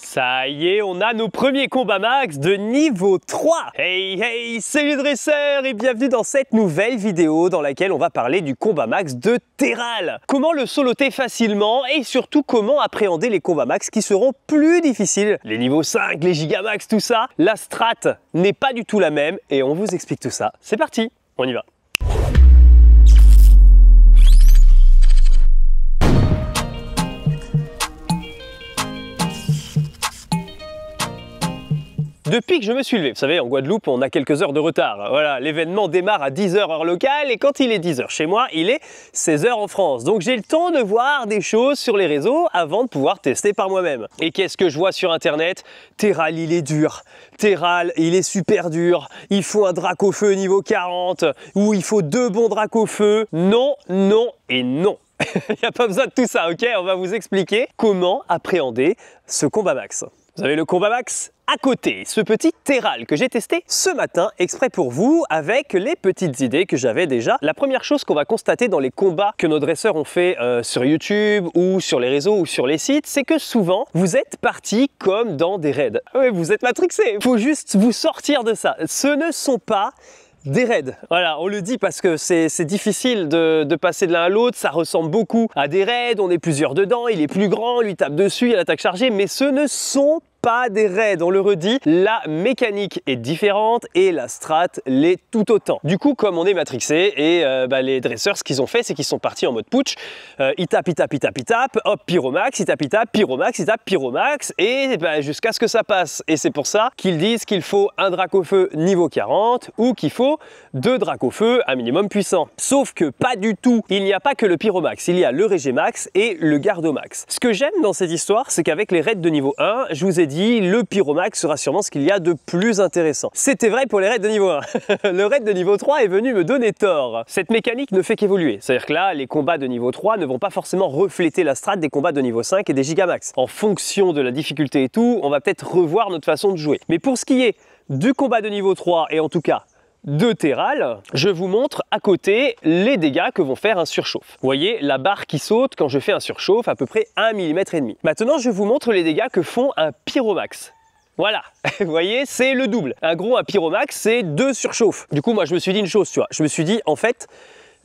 Ça y est, on a nos premiers combats max de niveau 3 Hey hey, salut dresseurs et bienvenue dans cette nouvelle vidéo dans laquelle on va parler du combat max de Terral Comment le soloter facilement et surtout comment appréhender les combats max qui seront plus difficiles Les niveaux 5, les gigamax, tout ça, la strat n'est pas du tout la même et on vous explique tout ça. C'est parti, on y va Depuis que je me suis levé, vous savez, en Guadeloupe, on a quelques heures de retard. Voilà, l'événement démarre à 10h heure locale et quand il est 10h chez moi, il est 16h en France. Donc j'ai le temps de voir des choses sur les réseaux avant de pouvoir tester par moi-même. Et qu'est-ce que je vois sur internet Terral, il est dur. Terral, il est super dur. Il faut un drac au feu niveau 40 ou il faut deux bons dracs au feu. Non, non et non. Il n'y a pas besoin de tout ça, ok On va vous expliquer comment appréhender ce combat max. Vous avez le combat max à côté ce petit terral que j'ai testé ce matin exprès pour vous avec les petites idées que j'avais déjà. La première chose qu'on va constater dans les combats que nos dresseurs ont fait euh, sur YouTube ou sur les réseaux ou sur les sites, c'est que souvent vous êtes parti comme dans des raids. Ah oui, vous êtes matrixé, faut juste vous sortir de ça. Ce ne sont pas des raids. Voilà, on le dit parce que c'est difficile de, passer de l'un à l'autre, ça ressemble beaucoup à des raids, on est plusieurs dedans, il est plus grand, lui tape dessus, il l'attaque chargée, mais ce ne sont pas des raids, on le redit, la mécanique est différente et la strat l'est tout autant. Du coup, comme on est matrixé et euh, bah, les dresseurs, ce qu'ils ont fait, c'est qu'ils sont partis en mode putsch, euh, ils tapent, ils tapent, ils tapent, ils tapent, hop, pyromax, ils tapent, ils tapent, pyromax, ils tapent, pyromax, et bah, jusqu'à ce que ça passe. Et c'est pour ça qu'ils disent qu'il faut un draco au feu niveau 40 ou qu'il faut deux draco au feu à minimum puissant. Sauf que pas du tout, il n'y a pas que le pyromax, il y a le max et le gardomax. Ce que j'aime dans cette histoire, c'est qu'avec les raids de niveau 1, je vous ai dit le Pyromax sera sûrement ce qu'il y a de plus intéressant. C'était vrai pour les raids de niveau 1. le raid de niveau 3 est venu me donner tort. Cette mécanique ne fait qu'évoluer. C'est-à-dire que là, les combats de niveau 3 ne vont pas forcément refléter la strat des combats de niveau 5 et des gigamax. En fonction de la difficulté et tout, on va peut-être revoir notre façon de jouer. Mais pour ce qui est du combat de niveau 3 et en tout cas de Terral, je vous montre à côté les dégâts que vont faire un surchauffe. Vous voyez la barre qui saute quand je fais un surchauffe, à peu près 1 mm et demi. Maintenant, je vous montre les dégâts que font un pyromax. Voilà, vous voyez, c'est le double. Un gros, un pyromax, c'est deux surchauffes. Du coup, moi, je me suis dit une chose, tu vois. Je me suis dit, en fait,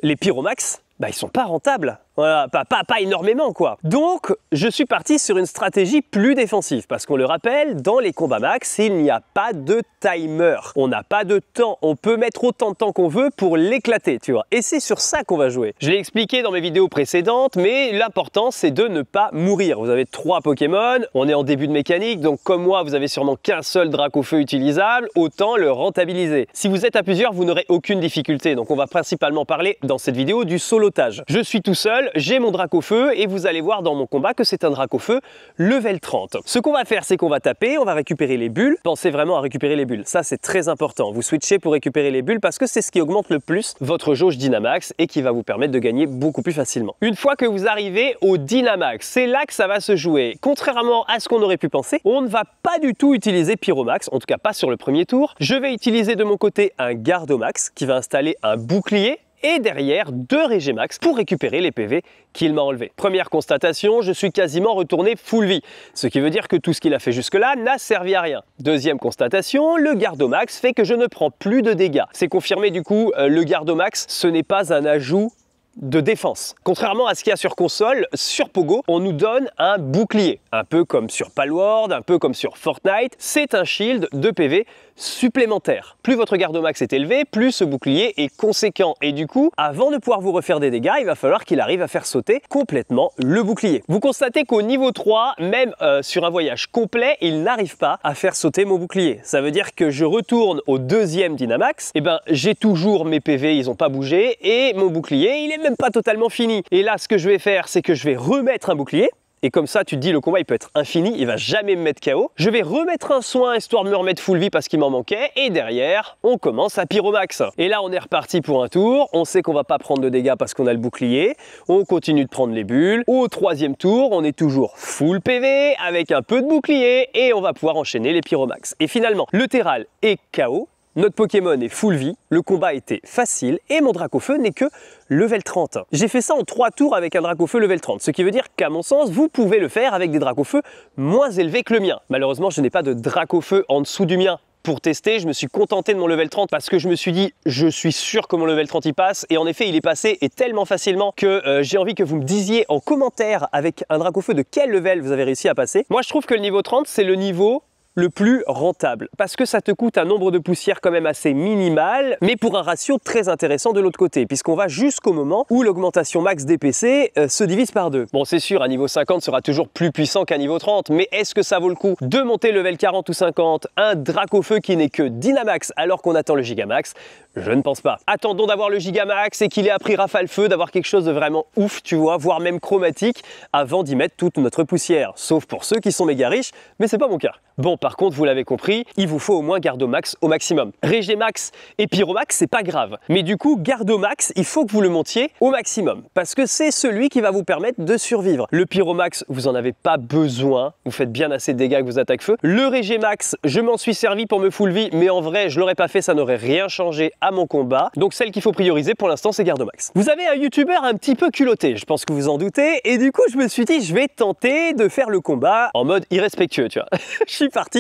les pyromax, bah, ils sont pas rentables. Voilà, pas, pas, énormément quoi. Donc, je suis parti sur une stratégie plus défensive parce qu'on le rappelle, dans les combats max, il n'y a pas de timer. On n'a pas de temps. On peut mettre autant de temps qu'on veut pour l'éclater, tu vois. Et c'est sur ça qu'on va jouer. Je l'ai expliqué dans mes vidéos précédentes, mais l'important c'est de ne pas mourir. Vous avez trois Pokémon, on est en début de mécanique, donc comme moi, vous avez sûrement qu'un seul drac au feu utilisable, autant le rentabiliser. Si vous êtes à plusieurs, vous n'aurez aucune difficulté. Donc, on va principalement parler dans cette vidéo du solotage. Je suis tout seul j'ai mon drac au feu et vous allez voir dans mon combat que c'est un drac au feu level 30. Ce qu'on va faire, c'est qu'on va taper, on va récupérer les bulles. Pensez vraiment à récupérer les bulles, ça c'est très important. Vous switchez pour récupérer les bulles parce que c'est ce qui augmente le plus votre jauge Dynamax et qui va vous permettre de gagner beaucoup plus facilement. Une fois que vous arrivez au Dynamax, c'est là que ça va se jouer. Contrairement à ce qu'on aurait pu penser, on ne va pas du tout utiliser Pyromax, en tout cas pas sur le premier tour. Je vais utiliser de mon côté un Gardomax qui va installer un bouclier et derrière deux Max pour récupérer les PV qu'il m'a enlevé. Première constatation, je suis quasiment retourné full vie, ce qui veut dire que tout ce qu'il a fait jusque-là n'a servi à rien. Deuxième constatation, le max fait que je ne prends plus de dégâts. C'est confirmé du coup, euh, le max, ce n'est pas un ajout de défense. Contrairement à ce qu'il y a sur console, sur Pogo, on nous donne un bouclier. Un peu comme sur Palworld, un peu comme sur Fortnite, c'est un shield de PV supplémentaire. Plus votre garde au max est élevé, plus ce bouclier est conséquent. Et du coup, avant de pouvoir vous refaire des dégâts, il va falloir qu'il arrive à faire sauter complètement le bouclier. Vous constatez qu'au niveau 3, même euh, sur un voyage complet, il n'arrive pas à faire sauter mon bouclier. Ça veut dire que je retourne au deuxième Dynamax, et eh ben j'ai toujours mes PV, ils n'ont pas bougé, et mon bouclier, il n'est même pas totalement fini. Et là, ce que je vais faire, c'est que je vais remettre un bouclier, et comme ça, tu te dis, le combat, il peut être infini, il va jamais me mettre KO. Je vais remettre un soin, histoire de me remettre full vie parce qu'il m'en manquait. Et derrière, on commence à pyromax. Et là, on est reparti pour un tour. On sait qu'on va pas prendre de dégâts parce qu'on a le bouclier. On continue de prendre les bulles. Au troisième tour, on est toujours full PV avec un peu de bouclier et on va pouvoir enchaîner les pyromax. Et finalement, le Terral est KO notre Pokémon est full vie, le combat était facile et mon Dracofeu n'est que level 30. J'ai fait ça en 3 tours avec un Dracofeu level 30, ce qui veut dire qu'à mon sens, vous pouvez le faire avec des Dracofeu moins élevés que le mien. Malheureusement, je n'ai pas de Dracofeu en dessous du mien, pour tester, je me suis contenté de mon level 30 parce que je me suis dit, je suis sûr que mon level 30 y passe. Et en effet, il est passé et tellement facilement que euh, j'ai envie que vous me disiez en commentaire avec un Dracofeu de quel level vous avez réussi à passer. Moi, je trouve que le niveau 30, c'est le niveau le plus rentable parce que ça te coûte un nombre de poussières quand même assez minimal mais pour un ratio très intéressant de l'autre côté puisqu'on va jusqu'au moment où l'augmentation max des PC euh, se divise par deux. Bon c'est sûr un niveau 50 sera toujours plus puissant qu'un niveau 30 mais est-ce que ça vaut le coup de monter level 40 ou 50 un drac au feu qui n'est que Dynamax alors qu'on attend le Gigamax Je ne pense pas. Attendons d'avoir le Gigamax et qu'il ait appris Rafale Feu d'avoir quelque chose de vraiment ouf tu vois voire même chromatique avant d'y mettre toute notre poussière sauf pour ceux qui sont méga riches mais c'est pas mon cas. Bon par contre, vous l'avez compris, il vous faut au moins max au maximum. max et Pyromax, c'est pas grave. Mais du coup, max, il faut que vous le montiez au maximum parce que c'est celui qui va vous permettre de survivre. Le Pyromax, vous en avez pas besoin. Vous faites bien assez de dégâts avec vos attaques feu. Le max, je m'en suis servi pour me le vie, mais en vrai, je l'aurais pas fait, ça n'aurait rien changé à mon combat. Donc celle qu'il faut prioriser pour l'instant, c'est max. Vous avez un youtubeur un petit peu culotté, je pense que vous en doutez, et du coup, je me suis dit, je vais tenter de faire le combat en mode irrespectueux, tu vois. je suis parti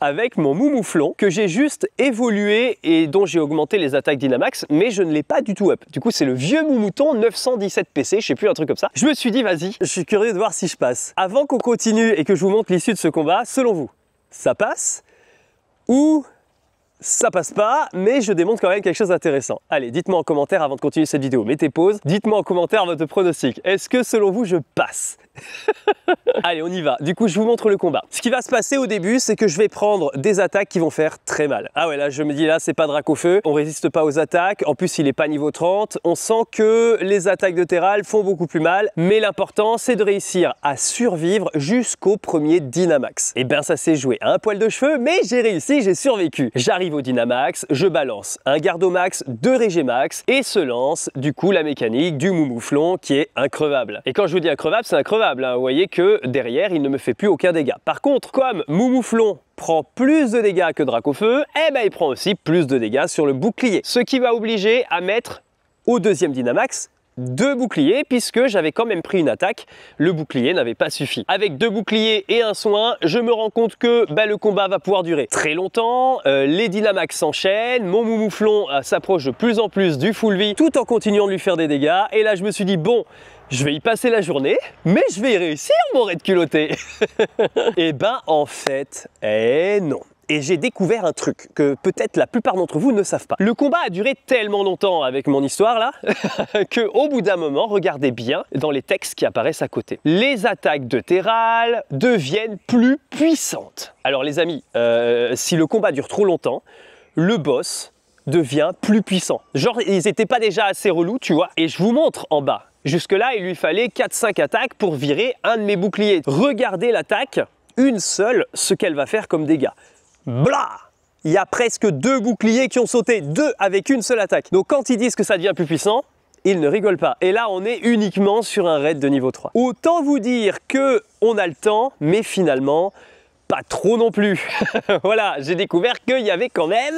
avec mon moumouflon que j'ai juste évolué et dont j'ai augmenté les attaques Dynamax, mais je ne l'ai pas du tout up. Du coup, c'est le vieux moumouton 917 PC, je sais plus, un truc comme ça. Je me suis dit, vas-y, je suis curieux de voir si je passe. Avant qu'on continue et que je vous montre l'issue de ce combat, selon vous, ça passe ou ça passe pas, mais je démontre quand même quelque chose d'intéressant. Allez, dites-moi en commentaire avant de continuer cette vidéo, mettez pause, dites-moi en commentaire votre pronostic. Est-ce que selon vous, je passe Allez, on y va. Du coup, je vous montre le combat. Ce qui va se passer au début, c'est que je vais prendre des attaques qui vont faire très mal. Ah ouais, là, je me dis, là, c'est pas drac au feu. On résiste pas aux attaques. En plus, il est pas niveau 30. On sent que les attaques de Terral font beaucoup plus mal. Mais l'important, c'est de réussir à survivre jusqu'au premier Dynamax. Et eh ben, ça s'est joué à un poil de cheveux, mais j'ai réussi, j'ai survécu. J'arrive au Dynamax, je balance un Gardomax, deux Régémax et se lance, du coup, la mécanique du Moumouflon qui est increvable. Et quand je vous dis increvable, c'est increvable. Hein. Vous voyez que derrière, il ne me fait plus aucun dégât. Par contre, comme Moumouflon prend plus de dégâts que Dracofeu, eh ben, il prend aussi plus de dégâts sur le bouclier. Ce qui va obliger à mettre au deuxième Dynamax deux boucliers puisque j'avais quand même pris une attaque, le bouclier n'avait pas suffi. Avec deux boucliers et un soin, je me rends compte que bah, le combat va pouvoir durer très longtemps, euh, les Dynamax s'enchaînent, mon moumouflon euh, s'approche de plus en plus du full tout en continuant de lui faire des dégâts et là je me suis dit bon, je vais y passer la journée, mais je vais y réussir mon de culotté. Eh ben en fait, eh non. Et j'ai découvert un truc que peut-être la plupart d'entre vous ne savent pas. Le combat a duré tellement longtemps avec mon histoire là, que au bout d'un moment, regardez bien dans les textes qui apparaissent à côté. Les attaques de Terral deviennent plus puissantes. Alors les amis, euh, si le combat dure trop longtemps, le boss devient plus puissant. Genre, ils n'étaient pas déjà assez relous, tu vois. Et je vous montre en bas Jusque-là, il lui fallait 4-5 attaques pour virer un de mes boucliers. Regardez l'attaque, une seule, ce qu'elle va faire comme dégâts. Mmh. Blah Il y a presque deux boucliers qui ont sauté, deux avec une seule attaque. Donc quand ils disent que ça devient plus puissant, ils ne rigolent pas. Et là, on est uniquement sur un raid de niveau 3. Autant vous dire que on a le temps, mais finalement, pas trop non plus. voilà, j'ai découvert qu'il y avait quand même,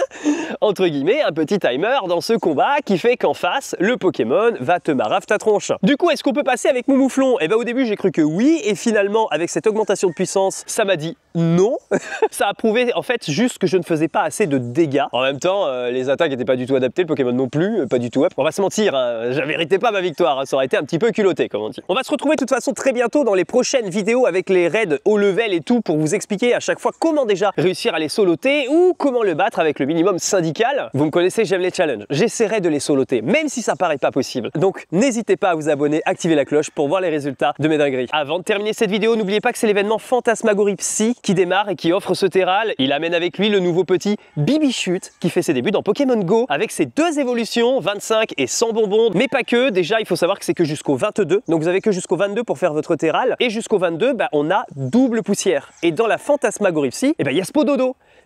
entre guillemets, un petit timer dans ce combat qui fait qu'en face, le Pokémon va te marave ta tronche. Du coup, est-ce qu'on peut passer avec Moumouflon Eh bien au début, j'ai cru que oui, et finalement, avec cette augmentation de puissance, ça m'a dit non. ça a prouvé en fait juste que je ne faisais pas assez de dégâts. En même temps, euh, les attaques n'étaient pas du tout adaptées, le Pokémon non plus, euh, pas du tout On va se mentir, hein, j'avais mérité pas ma victoire, hein, ça aurait été un petit peu culotté, comme on dit. On va se retrouver de toute façon très bientôt dans les prochaines vidéos avec les raids au level et tout pour vous expliquer à chaque fois comment déjà réussir à les soloter ou comment le battre avec le minimum syndical. Vous me connaissez, j'aime les challenges. J'essaierai de les soloter, même si ça paraît pas possible. Donc n'hésitez pas à vous abonner, activer la cloche pour voir les résultats de mes dingueries. Avant de terminer cette vidéo, n'oubliez pas que c'est l'événement Fantasmagorie Psy qui démarre et qui offre ce terral. Il amène avec lui le nouveau petit Bibichute qui fait ses débuts dans Pokémon Go avec ses deux évolutions, 25 et 100 bonbons. Mais pas que, déjà il faut savoir que c'est que jusqu'au 22. Donc vous avez que jusqu'au 22 pour faire votre terral. Et jusqu'au 22, bah, on a double poussière. Et dans la forme fantasmagorie psy, et eh ben il y a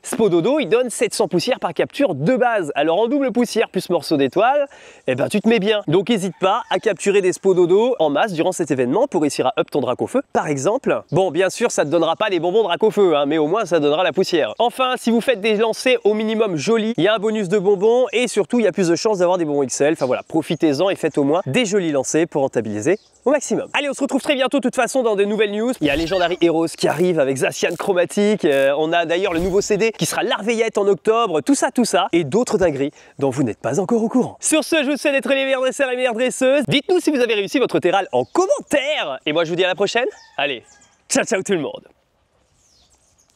Spododo, il donne 700 poussières par capture de base. Alors en double poussière plus morceau d'étoile, eh ben tu te mets bien. Donc n'hésite pas à capturer des Spododo en masse durant cet événement pour réussir à up ton drac feu, par exemple. Bon, bien sûr, ça te donnera pas les bonbons drac feu, hein, mais au moins ça donnera la poussière. Enfin, si vous faites des lancers au minimum jolis, il y a un bonus de bonbons et surtout il y a plus de chances d'avoir des bonbons XL. Enfin voilà, profitez-en et faites au moins des jolis lancers pour rentabiliser au maximum. Allez, on se retrouve très bientôt de toute façon dans des nouvelles news. Il y a Legendary Heroes qui arrive avec Zacian Chromatique. Euh, on a d'ailleurs le nouveau CD qui sera l'arveillette en octobre, tout ça, tout ça, et d'autres dingueries dont vous n'êtes pas encore au courant. Sur ce, je vous souhaite d'être les meilleurs dresseurs et meilleures dresseuses. Dites-nous si vous avez réussi votre terral en commentaire. Et moi, je vous dis à la prochaine. Allez, ciao, ciao tout le monde.